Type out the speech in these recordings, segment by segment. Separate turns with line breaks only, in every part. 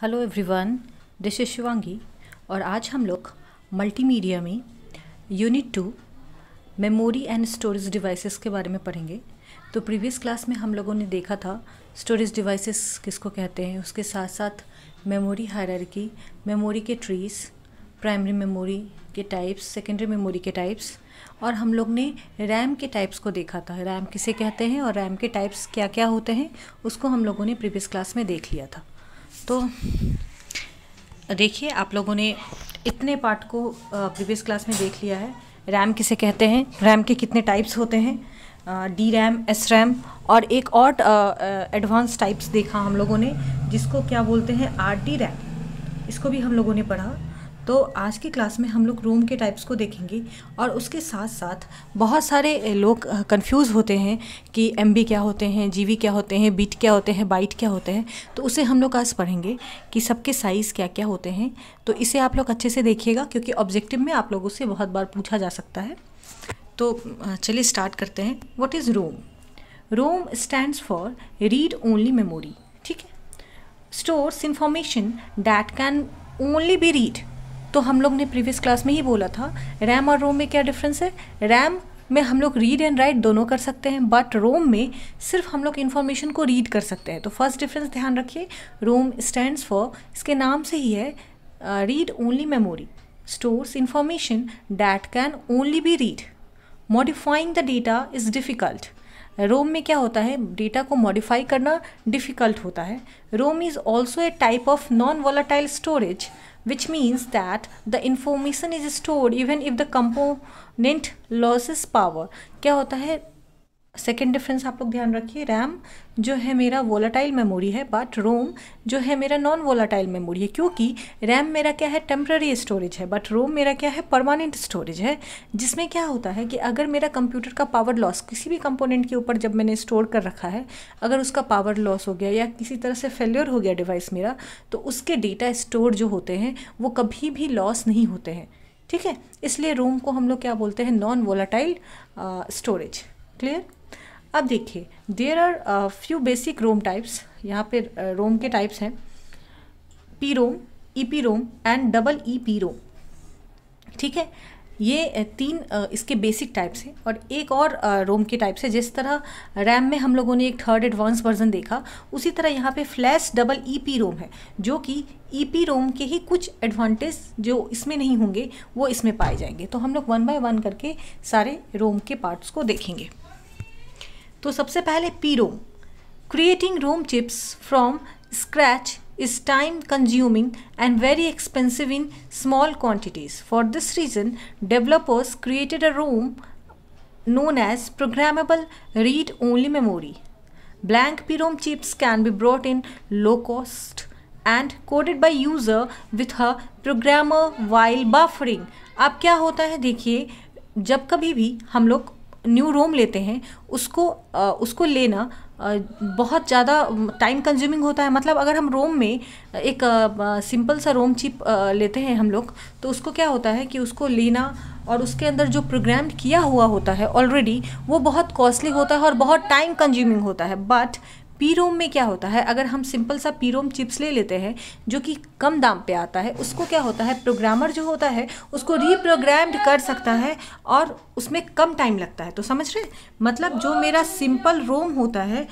Hello everyone this is Shivangi और आज हम लोग मल्टीमीडिया में unit two memory and storage devices के बारे में पढ़ेंगे तो प्रीवियस क्लास में हम लोगों ने देखा था स्टोरेज डिवाइसेस किसको कहते हैं उसके साथ साथ मेमोरी हायरार्की मेमोरी के ट्रीज प्राइमरी मेमोरी के टाइप्स सेकेंडरी मेमोरी के टाइप्स और हम लोग ने रैम के टाइप्स को देखा था रैम किसे कहते हैं और रैम के टाइप्स क्या क्या होते हैं उसको हम लोगों ने प्रीवियस क्लास में देख लिया था तो देखिए आप लोगों ने इतने पार्ट को प्रीवियस क्लास में देख लिया है रैम किसे कहते हैं रैम के कितने टाइप्स होते हैं डी रैम एस रैम और एक और एडवांस टाइप्स देखा हम लोगों ने जिसको क्या बोलते हैं आर डी रैम इसको भी हम लोगों ने पढ़ा तो आज की क्लास में हम लोग रूम के टाइप्स को देखेंगे और उसके साथ साथ बहुत सारे लोग कंफ्यूज होते हैं कि एम क्या होते हैं जी क्या होते हैं बिट क्या होते हैं बाइट क्या होते हैं तो उसे हम लोग आज पढ़ेंगे कि सबके साइज़ क्या क्या होते हैं तो इसे आप लोग अच्छे से देखिएगा क्योंकि ऑब्जेक्टिव में आप लोगों से बहुत बार पूछा जा सकता है तो चलिए स्टार्ट करते हैं what is ROM ROM stands for read only memory ठीक है stores information that can only be read तो हम लोग ने प्रीवियस क्लास में ही बोला था रैम और रोम में क्या डिफरेंस है रैम में हम लोग रीड एंड राइट दोनों कर सकते हैं बट रोम में सिर्फ हम लोग इन्फॉर्मेशन को रीड कर सकते हैं तो फर्स्ट डिफरेंस ध्यान रखिए रोम स्टैंड्स फॉर इसके नाम से ही है read only memory stores information that can only be read modifying the data is difficult ROM में क्या होता है डेटा को मॉडिफाई करना डिफ़िकल्ट होता है ROM is also a type of non volatile storage which means that the information is stored even if the component loses power क्या होता है सेकेंड डिफरेंस आप लोग ध्यान रखिए रैम जो है मेरा वोलाटाइल मेमोरी है बट रोम जो है मेरा नॉन वोलाटाइल मेमोरी है क्योंकि रैम मेरा क्या है टेम्प्ररी स्टोरेज है बट रोम मेरा क्या है परमानेंट स्टोरेज है जिसमें क्या होता है कि अगर मेरा कंप्यूटर का पावर लॉस किसी भी कंपोनेंट के ऊपर जब मैंने स्टोर कर रखा है अगर उसका पावर लॉस हो गया या किसी तरह से फेल्योर हो गया डिवाइस मेरा तो उसके डेटा स्टोर जो होते हैं वो कभी भी लॉस नहीं होते हैं ठीक है इसलिए रोम को हम लोग क्या बोलते हैं नॉन वोलाटाइल स्टोरेज क्लियर अब देखिए there are few basic ROM types यहाँ पे रोम uh, के टाइप्स हैं P ROM E P ROM and double E P ROM ठीक है ये uh, तीन uh, इसके बेसिक टाइप्स हैं और एक और रोम के टाइप्स है जिस तरह रैम में हम लोगों ने एक थर्ड एडवांस वर्जन देखा उसी तरह यहाँ पे flash double E P ROM है जो कि ई पी रोम के ही कुछ एडवांटेज जो इसमें नहीं होंगे वो इसमें पाए जाएंगे तो हम लोग वन बाय वन करके सारे रोम के पार्ट्स को देखेंगे तो सबसे पहले PROM creating ROM chips from scratch is time consuming and very expensive in small quantities for this reason developers created a ROM known as programmable read only memory blank PROM chips can be bought in low cost and coded by user with a programmer while buffering अब क्या होता है देखिए जब कभी भी हम लोग न्यू रोम लेते हैं उसको उसको लेना बहुत ज़्यादा टाइम कंज्यूमिंग होता है मतलब अगर हम रोम में एक सिंपल सा रोम चिप लेते हैं हम लोग तो उसको क्या होता है कि उसको लेना और उसके अंदर जो प्रोग्राम किया हुआ होता है ऑलरेडी वो बहुत कॉस्टली होता है और बहुत टाइम कंज्यूमिंग होता है बट पीरोम में क्या होता है अगर हम सिंपल सा पीरोम चिप्स ले लेते हैं जो कि कम दाम पे आता है उसको क्या होता है प्रोग्रामर जो होता है उसको रीप्रोग्राम्ड कर सकता है और उसमें कम टाइम लगता है तो समझ रहे मतलब जो मेरा सिंपल रोम होता है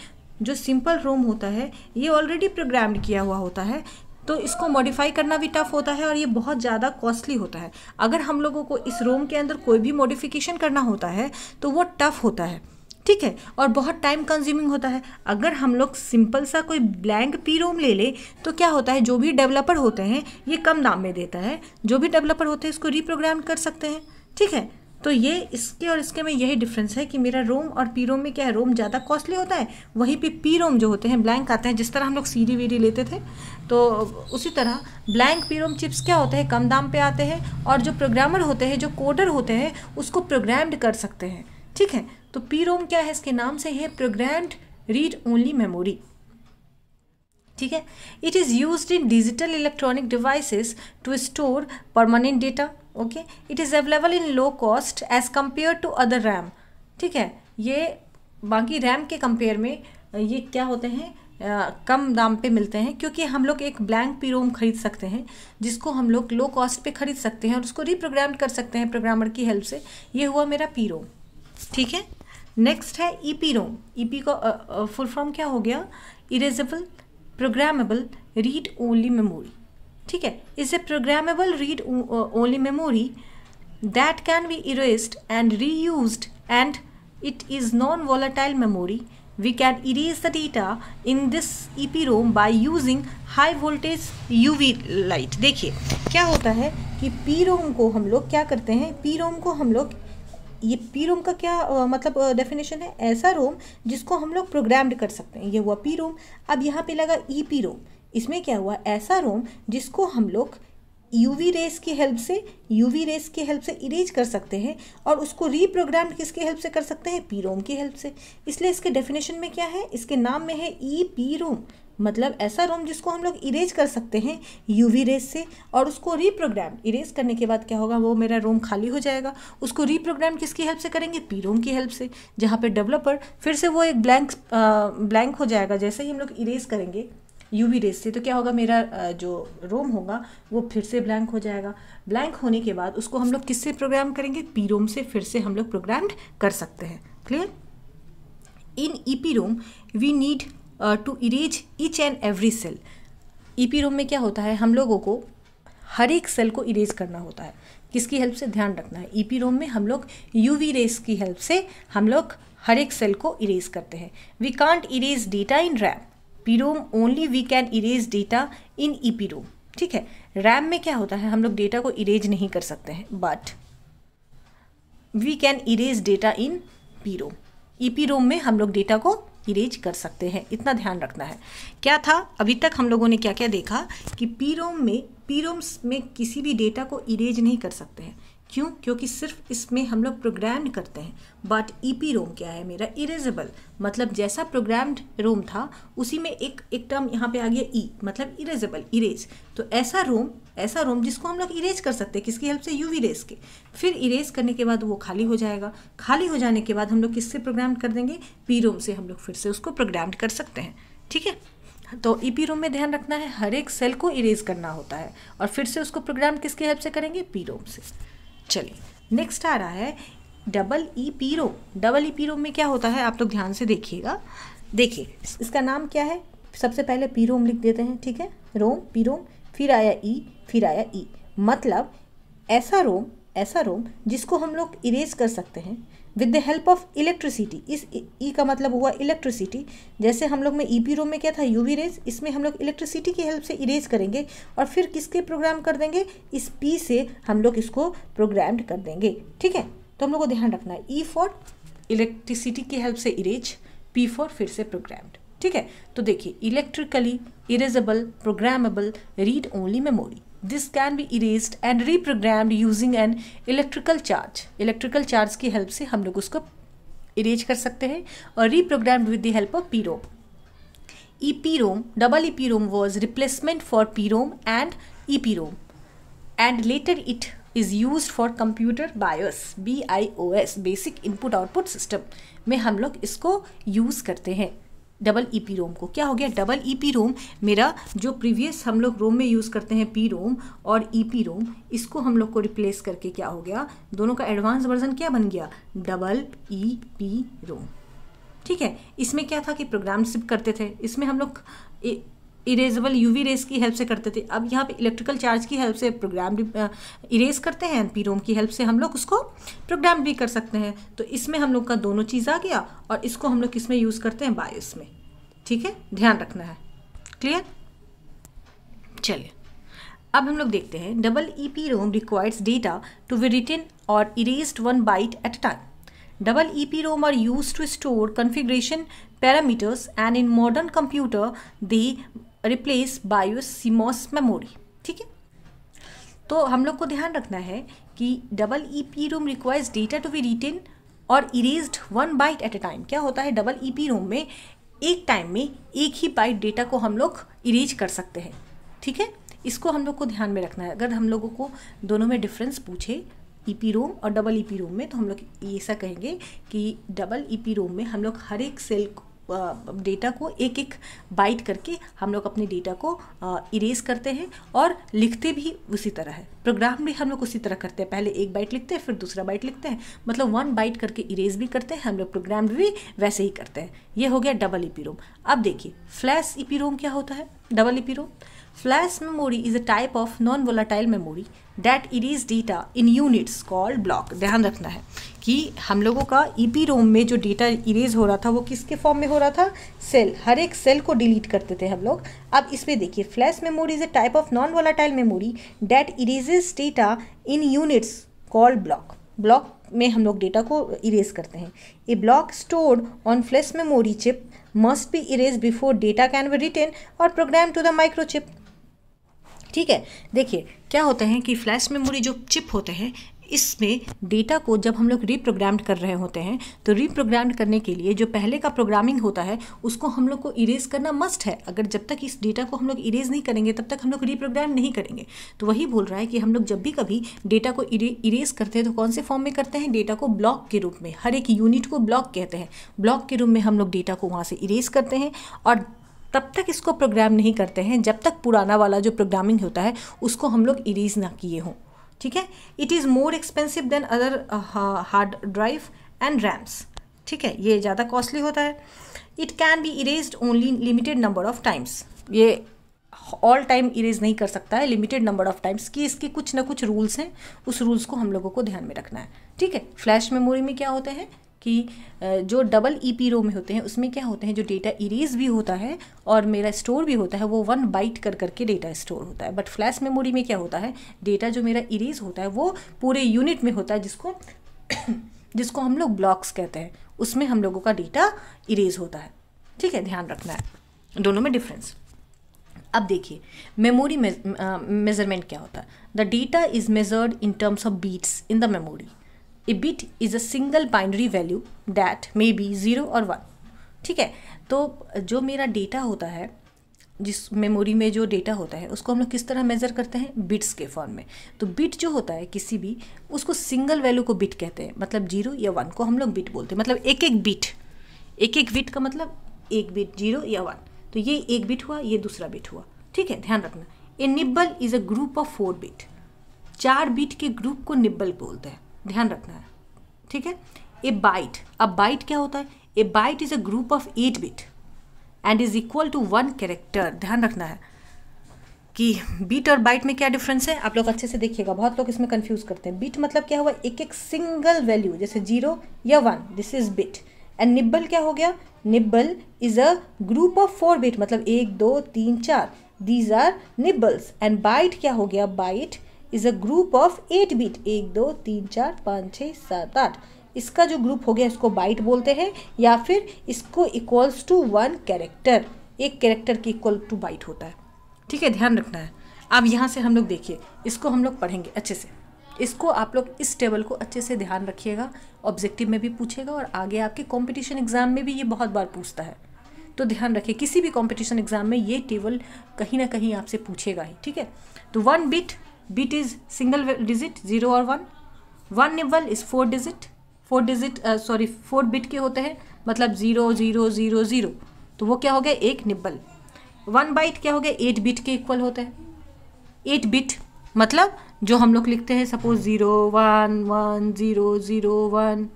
जो सिंपल रोम होता है ये ऑलरेडी प्रोग्राम्ड किया हुआ होता है तो इसको मॉडिफाई करना भी टफ होता है और ये बहुत ज़्यादा कॉस्टली होता है अगर हम लोगों को इस रोम के अंदर कोई भी मॉडिफिकेशन करना होता है तो वो टफ़ होता है ठीक है और बहुत टाइम कंज्यूमिंग होता है अगर हम लोग सिंपल सा कोई ब्लैंक पी रोम ले लें तो क्या होता है जो भी डेवलपर होते हैं ये कम दाम में देता है जो भी डेवलपर होते हैं इसको रिप्रोग्राम कर सकते हैं ठीक है तो ये इसके और इसके में यही डिफरेंस है कि मेरा रोम और पी रोम में क्या है रोम ज़्यादा कॉस्टली होता है वहीं पे पी रोम जो होते हैं ब्लैंक आते हैं जिस तरह हम लोग सीडी वीडी लेते थे तो उसी तरह ब्लैंक पी रोम चिप्स क्या होते हैं कम दाम पे आते हैं और जो प्रोग्रामर होते हैं जो कोडर होते हैं उसको प्रोग्राम्ड कर सकते हैं ठीक है तो पी रोम क्या है इसके नाम से है प्रोग्रैंड रीड ओनली मेमोरी ठीक है it is use in digital electronic devices to store permanent data okay it is available in low cost as compare to other RAM ठीक है ये बाकी रैम के कंपेयर में ये क्या होते हैं आ, कम दाम पे मिलते हैं क्योंकि हम लोग एक ब्लैंक पी रोम खरीद सकते हैं जिसको हम लोग लो कॉस्ट पे खरीद सकते हैं और उसको रिप्रोग्राम कर सकते हैं प्रोग्रामर की हेल्प से ये हुआ मेरा पी रोम ठीक है नेक्स्ट है E P ROM E P का फुल फॉर्म क्या हो गया erasable programmable read only memory ठीक है a programmable read only memory that can be erased and reuse and it is non volatile memory we can erase the data in this E P ROM by using high voltage U V light देखिए क्या होता है कि P ROM को हम लोग क्या करते हैं पी रोम को हम लोग ये पी रूम का क्या मतलब डेफिनेशन है ऐसा रूम जिसको हम लोग प्रोग्राम्ड कर सकते हैं ये हुआ पी रूम अब यहाँ पे लगा ई पी रूम इसमें क्या हुआ ऐसा रूम जिसको हम लोग यूवी रेस की हेल्प से यूवी रेस की हेल्प से इरेज कर सकते हैं और उसको रीप्रोग्राम किसके हेल्प से कर सकते हैं पी रोम की हेल्प से इसलिए इसके डेफिनेशन में क्या है इसके नाम में है ई पी रोम मतलब ऐसा रोम जिसको हम लोग इरेज कर सकते हैं यूवी रेस से और उसको रीप्रोग्राम इरेज करने के बाद क्या होगा वो मेरा रोम खाली हो जाएगा उसको रीप्रोग्राम किसकी हेल्प से करेंगे पी रोम की हेल्प से जहाँ पे डेवलपर फिर से वो एक ब्लैंक ब्लैंक हो जाएगा जैसे ही हम लोग इरेज करेंगे यूवी रेस से तो क्या होगा मेरा जो रोम होगा वो फिर से ब्लैंक हो जाएगा ब्लैंक होने के बाद उसको हम लोग किससे प्रोग्राम करेंगे पी रोम से फिर से हम लोग प्रोग्राम कर सकते हैं clear in E P ROM we need to erase each and every cell EP ROM में क्या होता है हम लोगों को हर एक सेल को इरेज करना होता है किसकी हेल्प से ध्यान रखना है ईपी e रोम में हम लोग यू वी रेस की हेल्प से हम लोग हर एक सेल को इरेज करते हैं we can't erase data in RAM P ROM only we can erase data in E P ROM ठीक है रैम में क्या होता है हम लोग डेटा को इरेज नहीं कर सकते हैं but we can erase data in P ROM E P ROM में हम लोग डेटा को इरेज कर सकते हैं इतना ध्यान रखना है क्या था अभी तक हम लोगों ने क्या क्या देखा कि पीरोम में पीरोम्स में किसी भी डेटा को इरेज नहीं कर सकते हैं क्यों क्योंकि सिर्फ इसमें हम लोग प्रोग्राम करते हैं बट ई रोम क्या है मेरा इरेजेबल मतलब जैसा प्रोग्राम्ड रोम था उसी में एक एक टर्म यहाँ पे आ गया ई e। मतलब इरेजेबल इरेज तो ऐसा रोम ऐसा रोम जिसको हम लोग इरेज कर सकते हैं किसकी हेल्प से यूवी रेस के फिर इरेज करने के बाद वो खाली हो जाएगा खाली हो जाने के बाद हम लोग किससे प्रोग्राम कर देंगे पी रोम से हम लोग फिर से उसको प्रोग्राम कर सकते हैं ठीक है तो पी e रोम में ध्यान रखना है हर एक सेल को इरेज करना होता है और फिर से उसको प्रोग्राम किसकी हेल्प से करेंगे पी रोम से चलिए नेक्स्ट आ रहा है double E P ROM double E P ROM में क्या होता है आप लोग ध्यान से देखिएगा देखिए इसका नाम क्या है सबसे पहले पी रोम लिख देते हैं ठीक है रोम पी रोम फिर आया ई e। फिर आया ई e. मतलब ऐसा रोम ऐसा रोम जिसको हम लोग इरेज कर सकते हैं with the help of electricity इस ई e, e का मतलब हुआ इलेक्ट्रिसिटी जैसे हम लोग में ई पी रोम में क्या था यू वी रेज इसमें हम लोग इलेक्ट्रिसिटी की हेल्प से इरेज करेंगे और फिर किसके प्रोग्राम कर देंगे इस पी से हम लोग इसको प्रोग्राम्ड कर देंगे ठीक है तो हम लोग को ध्यान रखना है ई फॉर इलेक्ट्रिसिटी की हेल्प से इरेज पी फॉर फिर से प्रोग्राम्ड ठीक है तो देखिए electrically erasable programmable read only memory this can be erased and reprogrammed using an electrical charge electrical charge की हेल्प से हम लोग उसको इरेज कर सकते हैं और reprogram with the help of PROM E P ROM double E P ROM was replacement for P ROM and E P ROM and later it is use for computer BIOS B I O S basic input output system में हम लोग इसको use करते हैं double E P रोम को क्या हो गया डबल ई पी रोम मेरा जो प्रीवियस हम लोग रोम में यूज़ करते हैं पी रोम और ई पी रोम इसको हम लोग को रिप्लेस करके क्या हो गया दोनों का एडवांस वर्जन क्या बन गया डबल ई पी रोम ठीक है इसमें क्या था कि प्रोग्राम सिप करते थे इसमें हम लोग इरेजेबल यूवी रेस की हेल्प से करते थे अब यहाँ पे इलेक्ट्रिकल चार्ज की हेल्प से प्रोग्राम इरेज करते हैं पी रोम की हेल्प से हम लोग उसको प्रोग्राम भी कर सकते हैं तो इसमें हम लोग का दोनों चीज़ आ गया और इसको हम लोग किस में यूज़ करते हैं बायोस में ठीक है ध्यान रखना है क्लियर चलिए अब हम लोग देखते हैं double E P ROM requires data to be written और erase one byte at time double E P ROM are use to store configuration parameters and in modern computer they replace CMOS memory ठीक है तो हम लोग को ध्यान रखना है कि double E P ROM requires data to be written और erased one byte at a time क्या होता है डबल ई पी रूम में एक टाइम में एक ही बाइट डेटा को हम लोग इरेज कर सकते हैं ठीक है इसको हम लोग को ध्यान में रखना है अगर हम लोगों को दोनों में डिफरेंस पूछे ई पी रोम और डबल ई पी रोम में तो हम लोग ऐसा कहेंगे कि डबल ई पी रोम में हम लोग हर एक सेल डेटा को एक एक बाइट करके हम लोग अपने डेटा को इरेज करते हैं और लिखते भी उसी तरह है प्रोग्राम भी हम लोग उसी तरह करते हैं पहले एक बाइट लिखते हैं फिर दूसरा बाइट लिखते हैं मतलब वन बाइट करके इरेज भी करते हैं हम लोग प्रोग्राम भी वैसे ही करते हैं ये हो गया डबल ई अब देखिए फ्लैश ई क्या होता है double E Flash memory is a type of non-volatile memory that erase data in units called block. ध्यान रखना है कि हम लोगों का ई पी रोम में जो डेटा इरेज हो रहा था वो किसके फॉर्म में हो रहा था सेल हर एक सेल को डिलीट करते थे हम लोग अब इसमें देखिए flash memory is a type of non volatile memory that erases data in units called block block में हम लोग डेटा को इरेज करते हैं a block stored on flash memory chip must be erase before data can be written और program to the microchip ठीक है देखिए क्या होता है कि फ्लैश मेमोरी जो चिप होते हैं इसमें डेटा को जब हम लोग रीप्रोग्राम्ड कर रहे होते हैं तो रीप्रोग्राम्ड करने के लिए जो पहले का प्रोग्रामिंग होता है उसको हम लोग को इरेज करना मस्ट है अगर जब तक इस डेटा को हम लोग इरेज नहीं करेंगे तब तक हम लोग रीप्रोग्राम नहीं करेंगे तो वही बोल रहा है कि हम लोग जब भी कभी डेटा को इरेज करते हैं तो कौन से फॉर्म में करते हैं डेटा को ब्लॉक के रूप में हर एक यूनिट को ब्लॉक कहते हैं ब्लॉक के रूप में हम लोग डेटा को वहाँ से इरेज करते हैं और तब तक इसको प्रोग्राम नहीं करते हैं जब तक पुराना वाला जो प्रोग्रामिंग होता है उसको हम लोग इरेज ना किए हों ठीक है it is more expensive than other hard drive and RAMs ठीक है ये ज़्यादा कॉस्टली होता है it can be erase only limited number of times ये ऑल टाइम इरेज नहीं कर सकता है लिमिटेड नंबर ऑफ टाइम्स कि इसके कुछ ना कुछ रूल्स हैं उस रूल्स को हम लोगों को ध्यान में रखना है ठीक है फ्लैश मेमोरी में क्या होते हैं कि जो डबल ई पी रो में होते हैं उसमें क्या होते हैं जो डेटा इरेज भी होता है और मेरा स्टोर भी होता है वो वन बाइट कर करके डेटा स्टोर होता है बट फ्लैश मेमोरी में क्या होता है डेटा जो मेरा इरेज होता है वो पूरे यूनिट में होता है जिसको जिसको हम लोग ब्लॉक्स कहते हैं उसमें हम लोगों का डेटा इरेज होता है ठीक है ध्यान रखना है दोनों में डिफरेंस अब देखिए मेमोरी मेजरमेंट क्या होता है the data is measured in terms of bits in the memory a bit is a single binary value that may be zero और वन ठीक है तो जो मेरा डेटा होता है जिस मेमोरी में जो डेटा होता है उसको हम लोग किस तरह मेज़र करते हैं बिट्स के फॉर्म में तो बिट जो होता है किसी भी उसको सिंगल वैल्यू को बिट कहते हैं मतलब जीरो या वन को हम लोग बिट बोलते हैं मतलब एक एक बिट एक एक बिट का मतलब एक बिट जीरो या वन तो ये एक बिट हुआ ये दूसरा बिट हुआ ठीक है ध्यान रखना a nibble is a group of four bit चार बिट के ग्रुप को निब्बल बोलते हैं ध्यान रखना है ठीक है ए बाइट अब बाइट क्या होता है a byte is a group of eight bit and is equal to one character ध्यान रखना है कि बीट और बाइट में क्या डिफरेंस है आप लोग अच्छे से देखिएगा बहुत लोग इसमें कंफ्यूज करते हैं बीट मतलब क्या हुआ एक एक सिंगल वैल्यू जैसे जीरो या one this is bit and nibble क्या हो गया nibble is a group of four bit मतलब एक दो तीन चार these are nibbles and byte क्या हो गया byte is a group of eight bit एक दो तीन चार पाँच छः सात आठ इसका जो ग्रुप हो गया इसको बाइट बोलते हैं या फिर इसको इक्वल्स टू वन कैरेक्टर एक कैरेक्टर के इक्वल टू बाइट होता है ठीक है ध्यान रखना है अब यहाँ से हम लोग देखिए इसको हम लोग पढ़ेंगे अच्छे से इसको आप लोग इस टेबल को अच्छे से ध्यान रखिएगा ऑब्जेक्टिव में भी पूछेगा और आगे आपके कॉम्पिटिशन एग्ज़ाम में भी ये बहुत बार पूछता है तो ध्यान रखिए किसी भी कॉम्पिटिशन एग्ज़ाम में ये टेबल कहीं ना कहीं आपसे पूछेगा ही ठीक है तो one bit bit is single digit zero और one one nibble is four digit four digit sorry four bit के होते हैं मतलब ज़ीरो ज़ीरो ज़ीरो ज़ीरो तो वो क्या हो गया एक निब्बल वन बाइट क्या हो गया एट बिट के इक्वल होते हैं एट बिट मतलब जो हम लोग लिखते हैं suppose zero one one zero zero one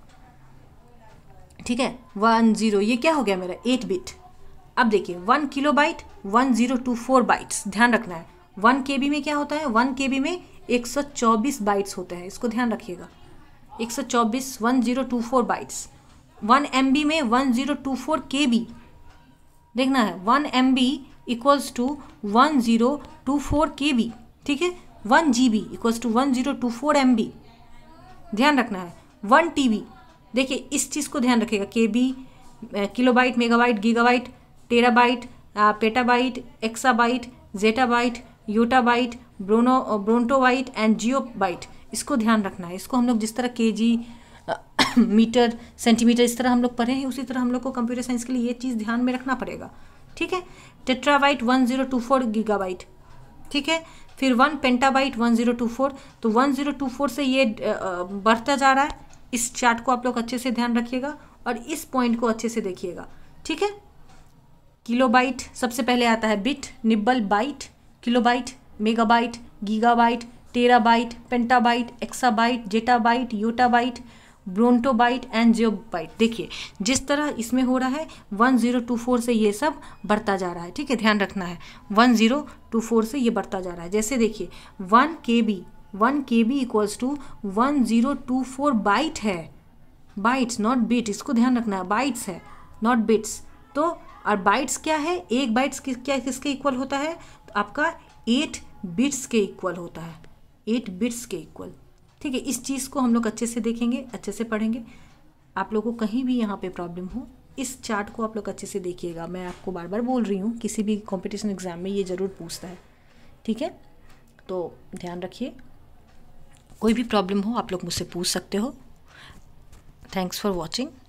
ठीक है वन ज़ीरो ये क्या हो गया मेरा एट बिट अब देखिए one kilo byte one zero two four bytes ध्यान रखना है वन के में क्या होता है वन के में एक सौ चौबीस बाइट्स होते हैं इसको ध्यान रखिएगा एक सौ चौबीस one zero two four bytes one M B में वन जीरो टू फोर के बी देखना है one M B equals to one zero two four के बी ठीक है one G B equals to one zero two four M B ध्यान रखना है वन टी बी देखिए इस चीज़ को ध्यान रखिएगा के B kilobyte megabyte gigabyte terabyte petabyte exabyte zettabyte yottabyte ब्रोनो ब्रोंटोवाइट and जियोबाइट इसको ध्यान रखना है इसको हम लोग जिस तरह के जी मीटर सेंटीमीटर इस तरह हम लोग पढ़े हैं उसी तरह हम लोग को कंप्यूटर साइंस के लिए ये चीज़ ध्यान में रखना पड़ेगा ठीक है terabyte one zero two four gigabyte ठीक है फिर one petabyte one zero two four तो वन जीरो टू फोर से ये बढ़ता जा रहा है इस चार्ट को आप लोग अच्छे से ध्यान रखिएगा और इस पॉइंट को अच्छे से देखिएगा ठीक है किलोबाइट सबसे पहले आता है bit nibble byte kilobyte megabyte gigabyte terabyte petabyte exabyte zettabyte yottabyte brontobyte and geobyte देखिए जिस तरह इसमें हो रहा है वन ज़ीरो टू फोर से ये सब बढ़ता जा रहा है ठीक है ध्यान रखना है वन ज़ीरो टू फोर से ये बढ़ता जा रहा है जैसे देखिए वन के बी वन के B equals to one zero two four byte है बाइट्स नॉट बिट इसको ध्यान रखना है बाइट्स है नॉट बिट्स तो और बाइट्स क्या है एक बाइट्स किस क्या किसके इक्वल होता है आपका एट बिट्स के इक्वल होता है एट बिट्स के इक्वल ठीक है इस चीज़ को हम लोग अच्छे से देखेंगे अच्छे से पढ़ेंगे आप लोगों को कहीं भी यहाँ पे प्रॉब्लम हो इस चार्ट को आप लोग अच्छे से देखिएगा मैं आपको बार बार बोल रही हूँ किसी भी कॉम्पिटिशन एग्ज़ाम में ये ज़रूर पूछता है ठीक है तो ध्यान रखिए कोई भी प्रॉब्लम हो आप लोग मुझसे पूछ सकते हो थैंक्स फॉर वॉचिंग